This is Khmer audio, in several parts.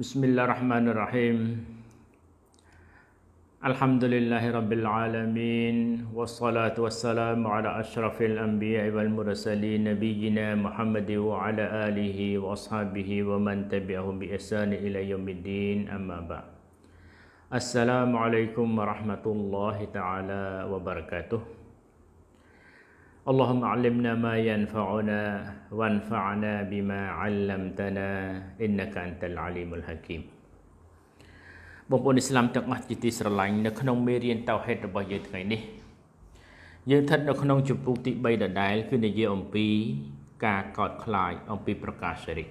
Bismillahirrahmanirrahim Alhamdulillahirrabbilalamin Wassalatu wassalamu ala ashrafil anbiya wal mursalin Nabiyina Muhammad wa ala alihi wa ashabihi wa man tabi'ahum bi ihsani ila yaumiddin amma ba' Assalamualaikum warahmatullahi ta'ala wabarakatuh اللهم علمنا ما ينفعنا وانفعنا بما علمتنا إنك أنت العليم الحكيم បងប្អូនឥស្លាមទាំងអស់ជាទីស្រឡាញ់នៅក្នុងមេរៀនតោហេតរបស់យើងថ្ងៃនេះ យើងស្ថិតនៅក្នុងជំពូកទី3ដដែលគឺនិយាយអំពី ការកោតខ្លាចអំពីប្រកាសរិទ្ធ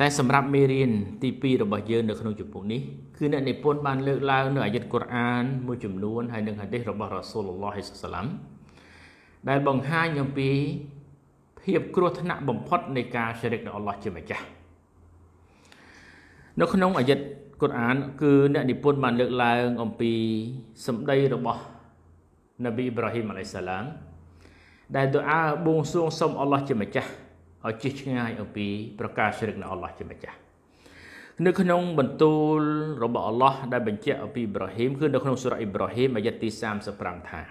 តែសម្រាប់មេរៀនទី2របស់យើងនៅក្នុងជំពូកនេះគឺអ្នកនិពន្ធបានលើកឡើងនៅអាយត្តកូរ៉ាន មួយចំនួន ហើយនិងហាឌីសរបស់រ៉ាស៊ូលឡោះសាឡាមដែលបង្ហាញអំពី ភាព គ្រោះថ្នាក់បំផុត នៃការជ្រិកដល់អល់ឡោះជាម្ចាស់នៅក្នុងអាយត្តកូរ៉ាន គឺអ្នកនិពន្ធបានលើកឡើងអំពីសម្ដីរបស់នប៊ីអ៊ីប្រាហ៊ីមអាឡៃសាឡាមដែលទូអាបួងសួងសុំអល់ឡោះជាម្ចាស់ឲ្យជិះឆ្ងាយអំពីប្រការជ្រិកនៅអល់ឡោះជាម្ចាស់នៅក្នុង បន្ទូល របស់អល់ឡោះដែលបញ្ជាក់អំពីអ៊ីប្រាហ៊ីមគឺនៅក្នុងសូរ៉ាអ៊ីប្រាហ៊ីមអាយត្តទី35ថា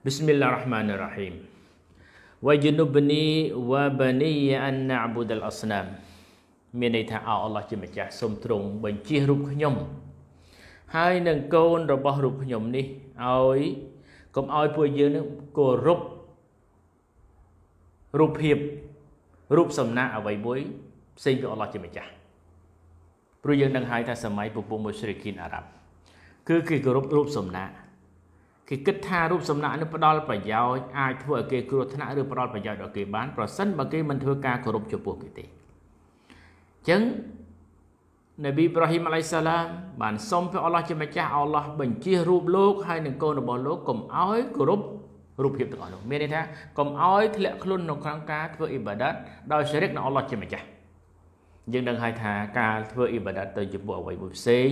Bismillahirrahmanirrahim. Wa junubni wa bani an na'budal asnam. មានន័យថាអោអល់ឡោះជាម្ចាស់សូមទ្រង់បញ្ជះរូបខ្ញុំហើយនឹងកូនរបស់រូបខ្ញុំនេះឲ្យកុំឲ្យពួកយើងនឹងគោរពរូបភាពរូបសំណាកអ្វីមួយផ្សេងពីអល់ឡោះជាម្ចាស់ព្រោះយើងនឹងហៅថាសម័យពពុះមុស្រីគីនអារ៉ាប់ គឺគេគោរពរូបសំណាកគេគិតថារូបសំណាកនេះផ្ដល់ប្រយោជន៍អាចធ្វើឲ្យគេគ្រោះថ្នាក់ឬផ្ដល់ប្រយោជន៍ដល់គេបានប្រសិនបើគេមិនធ្វើការគោរពចំពោះគេទេអញ្ចឹងនប៊ីអ៊ីប្រាហ៊ីមអាឡៃសាឡាមបានសុំព្រះអល់ឡោះជាម្ចាស់អល់ឡោះបញ្ជារូបលោកហើយនឹងកូនរបស់លោកកុំឲ្យគោរពរូបភាពទាំងអស់នោះមានន័យថាកុំឲ្យធ្លាក់ខ្លួនក្នុងក្នុងការធ្វើអ៊ីបាដាតដោយសិរិកនឹងអល់ឡោះជាម្ចាស់យើងដឹងហើយថាការធ្វើអ៊ីបាដាតទៅចំពោះអ្វីមួយផ្សេង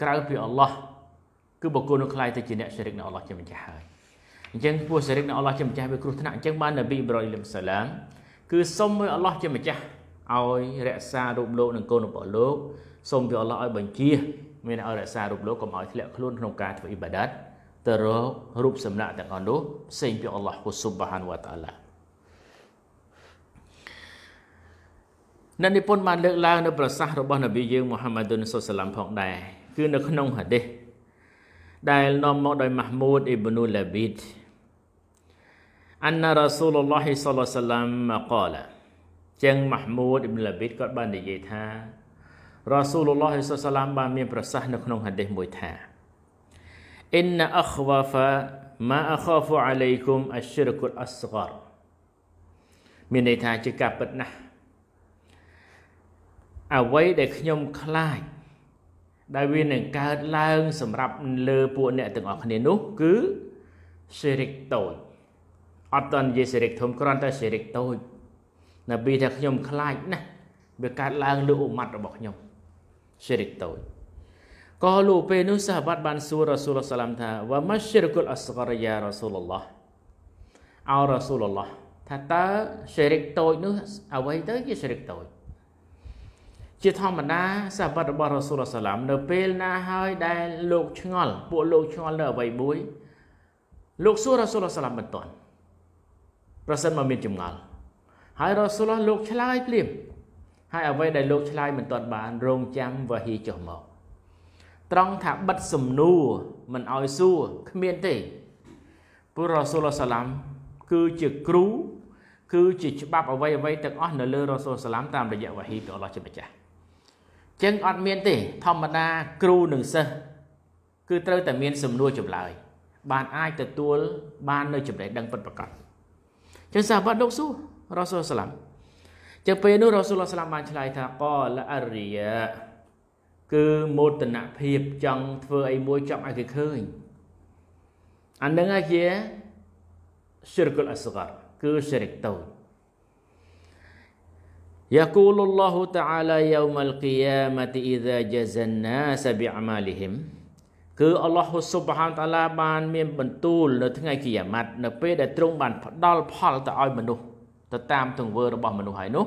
ក្រៅពីអល់ឡោះគឺបុគ្គលនោះខ្លាយទៅជាអ្នកសិរិកនៅអល់ឡោះជាម្ចាស់ហើយអញ្ចឹងពួកសិរិកនៅអល់ឡោះជាម្ចាស់វាគ្រោះថ្នាក់អញ្ចឹងបាននប៊ីអ៊ីប្រូហ៊ីមសាឡាមគឺសុំឲ្យអល់ឡោះជាម្ចាស់ឲ្យ រក្សារូបលោកនិងកូនរបស់លោកសូមពីអល់ឡោះឲ្យបញ្ជាមានឲ្យរក្សារូបលោកកុំឲ្យធ្លាក់ខ្លួនក្នុងការធ្វើអ៊ីបាដាតទៅរករូបសំណាក់ទាំងអស់នោះផ្សេងពីអល់ឡោះហ៊ូស៊ុបហានវតាឡាអ្នកនិពន្ធបានលើកឡើងនៅប្រសាសន៍របស់នប៊ីយើងមូហាម៉ាឌុនសុសឡាមផង ដែរគឺនៅក្នុងហាឌីសដែលនាំមកដោយម៉ាហ្មូតអ៊ីប៊ុនូឡាប៊ីតអានណារ៉ាស៊ូលឡោះសល្លាសឡាមកឡាជាងម៉ាហ្មូតអ៊ីប៊ុនឡាប៊ីតគាត់បាននិយាយថារ៉ាស៊ូលឡោះសល្លាសឡាមបានមានប្រសាសន៍នៅក្នុងហាឌីសមួយថាអ៊ីនអខ្វាហ្វាម៉ាអខាហ្វូអាឡៃគុំអស្យរគុលអស្ហ្ការមានន័យថាជាការពិតណាស់អ្វីដែលខ្ញុំខ្លាចដែលវានឹងកើតឡើង សម្រាប់លើពួកអ្នកទាំងអស់គ្នានោះ គឺសេរិកតូចអត់តនិយាយសេរិកធំគ្រាន់តែសេរិកតូចនៅពីថាខ្ញុំខ្លាចណាស់វាកើតឡើងលើឧម៉ាត់របស់ខ្ញុំសេរិកតូចក៏លោកពេលនោះសាហាបបានសួររ៉ាស៊ូលសាឡាំថាវ៉ាម៉ាសេរិកុលអស្ករយ៉ារ៉ាស៊ូលឡោះអោរ៉ាស៊ូលឡោះថាតើសេរិកតូចនោះអ្វីទៅជាសេរិកតូចជាធម្មតាសាវត្តរបស់រ៉ូសូលសាឡាមនៅពេលណាហើយដែលលោកឆ្ងល់ ពួកលោកឆ្ងល់នៅអ្វីមួយលោកសួររ៉ូសូលសាឡាមមិនទាន់ប្រសិនមកមានចម្ងល់ហើយរ៉ូសូលលោកឆ្លើយភ្លាមហើយអ្វីដែលលោកឆ្លើយមិនទាន់បានរងចាំវហីចុះមកត្រង់ថាបិទសំណួរមិនអោយសួរគ្មានទេព្រះរ៉ូសូលសាឡាមគឺជាគ្រូគឺជាច្បាប់អ្វីអ្វីទាំងអស់នៅលើរ៉ូសូលសាឡាមតាមរយៈវហីពីអល់ឡោះជាម្ចាស់ចឹងអត់មានទេ ធម្មតាគ្រូនិងសិស្សគឺត្រូវតែមានសំណួរចម្លើយ បានអាចទទួល បាននៅចំណេះដឹងពិតប្រាកដចឹងសាហាបលោកស៊ូរ៉ាស៊ូលសាឡាំចឹងពេលនោះរ៉ាស៊ូលសាឡាំបានឆ្លើយថាកលអរិយាគឺមោទនភាពចង់ធ្វើអីមួយចង់ឲ្យគេឃើញអានឹងហើយជា syirkul asghar គឺ syirik តូច Yaqulullahu ta'ala yaumal qiyamati idza jazanna sabi'amalihim គឺអល់ឡោះស៊ុបហានតាឡាបានមានបន្ទូលនៅថ្ងៃគីយ៉ាម៉ាត់នៅពេលដែលទ្រង់បានផ្ដល់ផលទៅឲ្យមនុស្សទៅតាមទង្វើរបស់មនុស្សហើយនោះ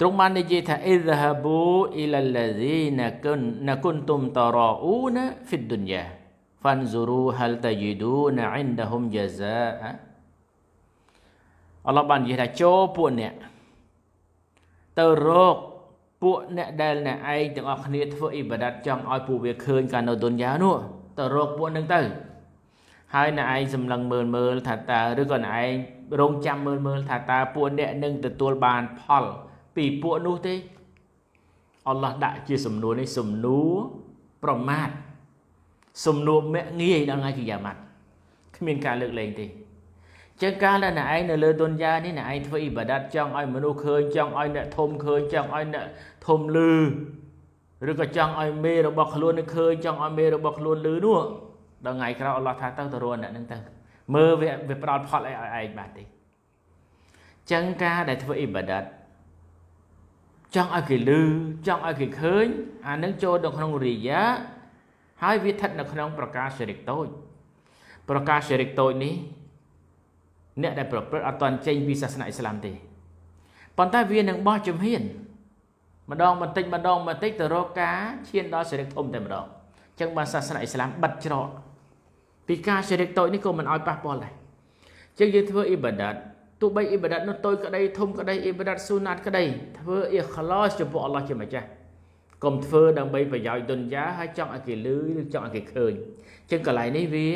ទ្រង់បាននិយាយថាអ៊ី dha ប៊ូអ៊ីឡាឡាហ្ស៊ីណាគុនណាគុនទុំតរ៉អ៊ូណាហ្វីដឌុនយ៉ា فانظروا هل تجدون عندهم جزاء អល់ឡោះបាននិយាយថាចូលពួកអ្នកទៅរកពួកអ្នកដែលអ្នកឯងទាំងអស់គ្នាធ្វើអ៊ីបាដាតចង់ឲ្យពួកវាឃើញកាលនៅទុនយ៉ានោះទៅរកពួកនឹងទៅ ហើយអ្នកឯងសម្លឹងមើលមើលថាតើឬក៏អ្នកឯងរងចាំមើលមើលថាតើពួកអ្នកនឹងទទួលបានផល ពីពួកនោះទេអល់ឡោះដាក់ជាសំណួរនេះសំណួរប្រមាថសំណួរមាក់ងាយដល់ថ្ងៃគីយ៉ាម៉ាត់គ្មានការលើកលែងទេចឹងការដែលអ្នកឯងនៅលើទុនយ៉ានេះអ្នកឯងធ្វើអ៊ីបាដាតចង់ឲ្យមនុស្សឃើញចង់ឲ្យអ្នកធំឃើញចង់ឲ្យអ្នកធំលឺឬក៏ចង់ឲ្យមេរបស់ខ្លួននឹងឃើញចង់ឲ្យមេរបស់ខ្លួនលឺនោះដល់ថ្ងៃក្រោយអល់ឡោះថាទៅទៅរកអ្នកនឹងទៅមើលវាវាផ្ដល់ផលអីឲ្យឯងបាទទេចឹងការដែលធ្វើអ៊ីបាដាតចង់ឲ្យគេលឺចង់ឲ្យគេឃើញអានឹងចូលទៅក្នុងរិយាហើយវាស្ថិតនៅក្នុងប្រការសិរិកតូចប្រការសិរិកតូចនេះអ្នកដែលប្រព្រឹត្តអត់តន់ចេញពីសាសនាអ៊ីស្លាមទេប៉ុន្តែវានឹងបោះជំហាន ម្ដងបន្តិចម្ដងបន្តិចទៅរកការឈានដល់សេរីធំតែម្ដងអញ្ចឹងបានសាសនាអ៊ីស្លាមបិទច្រកពីការសេរីតូចនេះក៏មិនឲ្យប៉ះពាល់ដែរអញ្ចឹងយើងធ្វើអ៊ីបាដាតទោះបីអ៊ីបាដាតនោះតូចក្តីធំក្តីអ៊ីបាដាតស៊ូណាត់ក្តីធ្វើអ៊ីខ្លាសចំពោះអល់ឡោះជាម្ចាស់កុំធ្វើដើម្បីប្រយោជន៍ទុនយ៉ាហើយចង់ឲ្យគេលឺឬចង់ឲ្យគេឃើញអញ្ចឹងកន្លែងនេះវា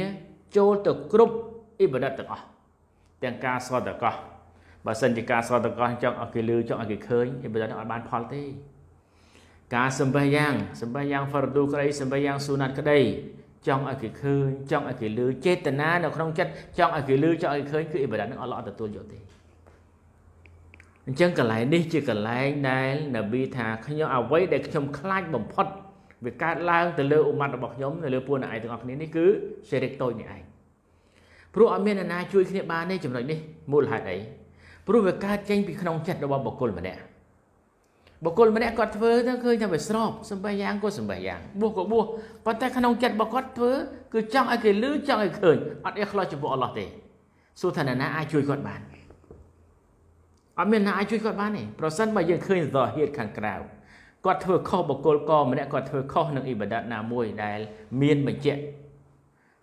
ចូលទៅគ្រប់អ៊ីបាដាតទាំងអស់ទាំងការស្រោតតកោះបើសិនជាការស្រោតតកោះចង់ឲ្យគេលឺចង់ឲ្យគេឃើញគេបើដល់ឲ្យបានផលទេការសម្បះយ៉ាងសម្បះយ៉ាងហ្វរឌូក្ដីសម្បះយ៉ាងស៊ូណាត់ក្ដីចង់ឲ្យគេឃើញចង់ឲ្យគេលឺចេតនានៅក្នុងចិត្តចង់ឲ្យគេលឺចង់ឲ្យគេឃើញគឺអ៊ីបាដានឹងអល់ឡោះទទួលយកទេអញ្ចឹងកន្លែងនេះជាកន្លែងដែលនប៊ីថាខ្ញុំអ្វីដែលខ្ញុំខ្លាច បំផុតវាកើតឡើងទៅលើអ៊ុម៉ាត់របស់ខ្ញុំនៅលើពួកអ្នកឯងទាំងអស់គ្នានេះគឺសេរិកតូចនេះឯងព្រោះអត់មានអ្នកណាជួយគ្នាបានទេចំណុចនេះមូលហេតុអីព្រោះវាកើតចេញពីក្នុងចិត្តរបស់បុគ្គលម្នាក់បុគ្គលម្នាក់គាត់ធ្វើទៅឃើញថាវាស្របសំបីយ៉ាងក៏សំបីយ៉ាងបួសក៏បួសប៉ុន្តែក្នុងចិត្តរបស់គាត់ធ្វើគឺចង់ឲ្យគេលឺចង់ឲ្យឃើញអត់អីខ្លោចចំពោះអល់ឡោះទេសួរថាអ្នកណាអាចជួយគាត់បានអត់មានអ្នកអាចជួយគាត់បានទេប្រសិនបើយើងឃើញសោះហេតុខាងក្រៅគាត់ធ្វើខុសបុគ្គលកម្នាក់គាត់ធ្វើខុសនឹងអ៊ីបាដាតណាមួយដែលមានបញ្ជាក់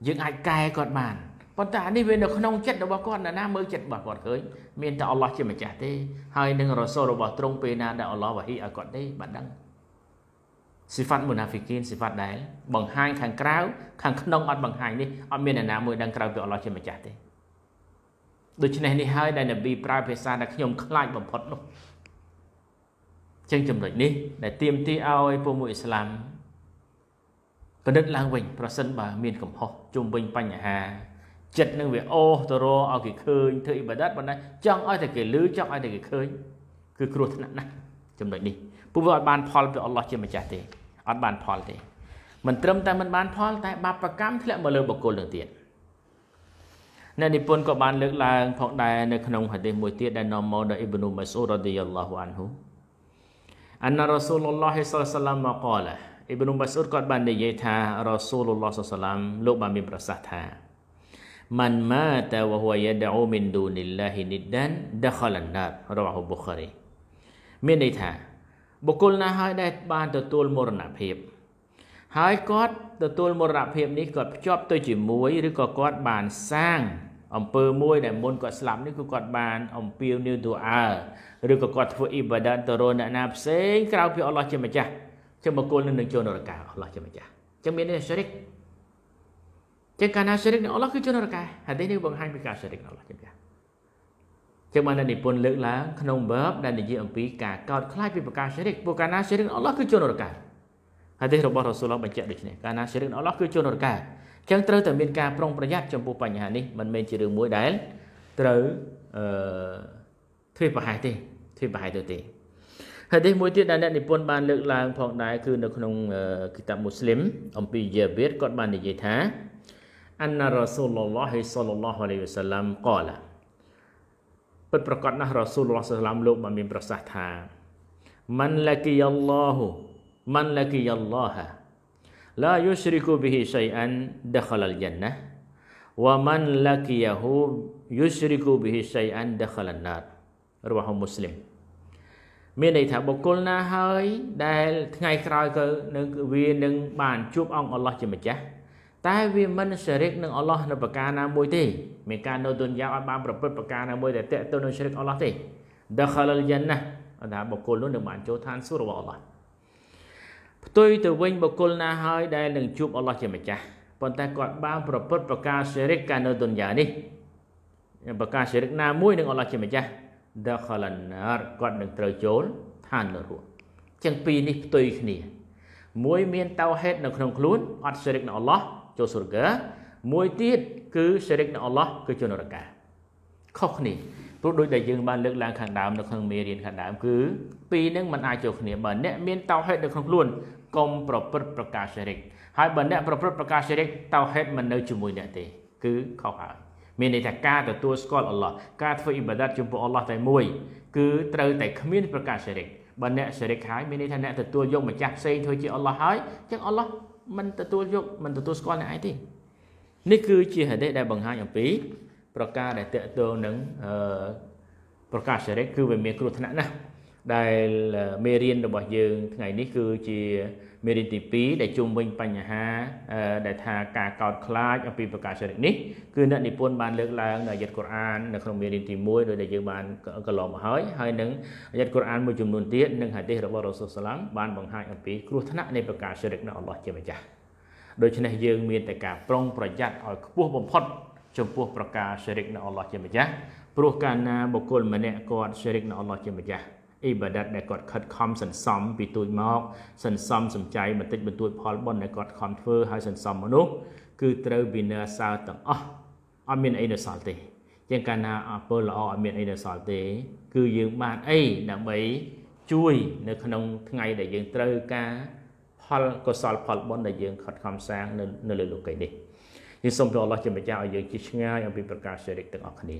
យើងអាចកែគាត់បានប៉ុន្តែនេះវានៅក្នុងចិត្តរបស់គាត់ណាមើលចិត្តរបស់គាត់ឃើញមានតែអល់ឡោះជាម្ចាស់ទេហើយនឹងរសូលរបស់ទ្រង់ពេលណាដែលអល់ឡោះវ៉ាហ៊ីឲ្យគាត់ទេបាទដឹងសិហ្វាត់មូណាហ្វីគីនសិហ្វាត់ដែលបង្ហាញខាងក្រៅខាងក្នុងអត់បង្ហាញនេះអត់មានអ្នកណាមួយដឹងក្រៅពីអល់ឡោះជាម្ចាស់ទេដូច្នេះនេះហើយដែលនប៊ីប្រើភាសាដែលខ្ញុំខ្លាចបំផុតនោះចឹងចំណុចនេះ ដែលទៀមទីឲ្យពួកមួយអ៊ីស្លាមពិនិត្យឡើងវិញ ប្រសិនបើមានកំហុសជុំវិញបញ្ហាចិត្តនឹងវាអូសទៅរកឲ្យគេឃើញធ្វើអ៊ីបាដាតប៉ុន្តែចង់ឲ្យតែគេលឺចង់ឲ្យតែគេឃើញគឺគ្រោះថ្នាក់ណាស់ចំណុចនេះពួកវាអត់បានផលពីអល់ឡោះជាម្ចាស់ទេអត់បានផលទេមិនត្រឹមតែមិនបានផលតែ បាបកម្មធ្លាក់មកលើបុគ្គលនឹងទៀតអ្នកនិពន្ធក៏បានលើកឡើងផងដែរនៅក្នុងហាឌីសមួយទៀតដែលនាំមកដោយអ៊ីប្នូម៉ាស៊ូរ៉ាឌីយ៉ាឡោះអានហ៊ូអានរ៉ាស៊ូលឡោះសាឡាមមកកលអ៊ីប្នូម៉ាស៊ូរក៏បាននិយាយថារ៉ាស៊ូលឡោះសាឡាមលោកបានមានប្រសាសន៍ថាมันมาตะวะฮุยะดะอูมินดูนิลลาฮินิดดันดะคอลันนารรอฮุบุคารีមានន័យថា បុគ្គលណាហើយដែលបាន ទទួលមរណភាព ហើយគាត់ទទួលមរណភាពនេះគាត់ភ្ជាប់ទៅជាមួយឬក៏គាត់បានសាងអំពើមួយដែលមុនគាត់ស្លាប់នេះគឺគាត់បាន អំពាវនាវទូអើឬក៏គាត់ធ្វើអ៊ីបាដាទៅរកអ្នកណាផ្សេងក្រៅពីអល់ឡោះជាម្ចាស់ចឹងបុគ្គលនឹងនឹងចូលនរកអល់ឡោះជាម្ចាស់ចឹងមាននេះឈរិកចឹងកាលណាសិរិកនឹងអល់ឡោះគឺជនរកាហាឌីសនេះបង្ហាញពីការសិរិកអល់ឡោះចឹងដែរចឹងបាននិពន្ធលើកឡើងក្នុងបាបដែលនិយាយអំពីការកោតខ្លាចពីប្រការសិរិកពួកកាលណាសិរិកអល់ឡោះគឺជនរកាហាឌីសរបស់រ៉ាស៊ូលឡោះបញ្ជាក់ដូចនេះកាលណាសិរិកអល់ឡោះគឺជនរកាចឹងត្រូវតែមានការប្រុងប្រយ័ត្នចំពោះបញ្ហានេះមិនមែនជារឿងមួយដែលត្រូវអឺធ្វើប្រហែសទេធ្វើប្រហែសទៅទេហាឌីសមួយទៀតដែលអ្នកនិពន្ធបានលើកឡើងផងដែរគឺនៅក្នុងគីតាប៊ូស្លីមអំពីយ៉ាបៀតគាត់បាននិយាយថា أن رسول الله صلى الله عليه وسلم قال ពិតប្រកបណាស់រ៉ាស៊ូលឡោះសឡាមលោកបានមានប្រសាសន៍ថាម៉ាន់ឡាគីយ៉ាល់ឡោះម៉ាន់ឡាគីយ៉ាល់ឡោះឡាយុស្រិកូប៊ីហ៊ីឆៃអានដខលលយ៉ាន់ណាវ៉ាម៉ាន់ឡាគីយ៉ាហ៊ូយុស្រិកូប៊ីហ៊ីឆៃអានដខលលណាតរបស់មូស្លីមមានន័យថាបុគ្គលណាហើយដែលថ្ងៃក្រោយក៏នឹងវានឹងបានជួបអង្គអល់ឡោះជាម្ចាស់តែវាមិនសរិកនឹងអល់ឡោះនៅប្រការណាមួយទេមានការនៅទុនយ៉ាអត់បានប្រព្រឹត្តប្រការណាមួយដែលតេតទៅនឹងសរិកអល់ឡោះទេដខលលយ៉ាណាអត់ថាបុគ្គលនោះនឹងបានចូលឋានសួគ៌របស់អល់ឡោះផ្ទុយទៅវិញបុគ្គលណាហើយដែលនឹងជួបអល់ឡោះជាម្ចាស់ប៉ុន្តែគាត់បានប្រព្រឹត្តប្រការសរិកកានៅទុនយ៉ានេះប្រការសរិកណាមួយនឹងអល់ឡោះជាម្ចាស់ដខលណារគាត់នឹងត្រូវចូលឋាននរកចឹងពីរនេះផ្ទុយគ្នា មួយមានតោហេត នៅក្នុងខ្លួនអត់សរិកនឹងអល់ឡោះចូលសុរកាមួយទៀតគឺឈរិកនឹងអល់ឡោះគឺជនរកាខុសគ្នាព្រោះដូចដែលយើងបានលើកឡើងខាងដើមនៅក្នុងមេរៀនខាងដើមគឺពីរនឹងมันអាចចូលគ្នាបើអ្នកមានតោហេតនៅក្នុងខ្លួនកុំប្រព្រឹត្តប្រការឈរិកហើយបើអ្នកប្រព្រឹត្តប្រការឈរិកតោហេតមិននៅជាមួយអ្នកទេគឺខុសហើយមានន័យថាការទទួលស្គាល់អល់ឡោះការធ្វើអ៊ីបាដាតចំពោះអល់ឡោះតែមួយគឺត្រូវតែគ្មានប្រការឈរិកបើអ្នកឈរិកហើយមានន័យថាអ្នកទទួលយកម្ចាស់ផ្សេងធ្វើជាអល់ឡោះហើយចឹងអល់ឡោះមិនទទួលយកមិនទទួលស្គាល់អ្នកឯងទេនេះគឺជាហេតុដែលបង្ហាញអំពី ប្រការដែលតកតងនឹងអឺប្រការចរិតគឺវាមានគ្រោះថ្នាក់ណាស់ដែលមេរៀនរបស់យើងថ្ងៃនេះគឺជាមេរៀនទី2ដែលជុំវិញបញ្ហា ដែលថាការកោតខ្លាចអំពីប្រកាសរិទ្ធនេះគឺអ្នកនិពន្ធបានលើកឡើងនៅអាយត្តកូរ៉ាននៅក្នុងមេរៀនទី1ដោយដែលយើងបានកន្លងមកហើយហើយនឹងអាយត្តកូរ៉ានមួយចំនួនទៀតនិងហាឌីសរបស់រ៉ូសូលសាឡាំបានបង្ហាញអំពី គ្រោះថ្នាក់នៃប្រកាសរិទ្ធនៅអល់ឡោះជាម្ចាស់ដូច្នេះយើង មានតែការប្រុងប្រយ័ត្នឲ្យខ្ពស់បំផុត ចំពោះប្រកាសរិទ្ធនៅអល់ឡោះជាម្ចាស់ព្រោះកាលណាបុគ្គលម្នាក់គាត់សិរិកនៅអល់ឡោះជាម្ចាស់អ៊ីបាដាតដែលគាត់ខិតខំសន្សំពីទួចមក សន្សំសំចៃបន្តិចបន្តួចផលបុណ្យដែលគាត់ខំធ្វើហើយសន្សំមនុស្សគឺត្រូវពីនៅអសើទាំងអស់អត់មានអីនៅសល់ទេជាងកាលណាអពលល្អអត់មានអីនៅសល់ទេ គឺយើងបានអីដើម្បីជួយនៅក្នុងថ្ងៃដែលយើងត្រូវការផលកុសលផលបុណ្យដែលយើងខិតខំសាងនៅលើលោកីយ៍នេះយើងសូមព្រះអល់ឡោះជាម្ចាស់ឲ្យយើងជិះឆ្ងាយអំពីប្រការសេរីទាំងអស់គ្នា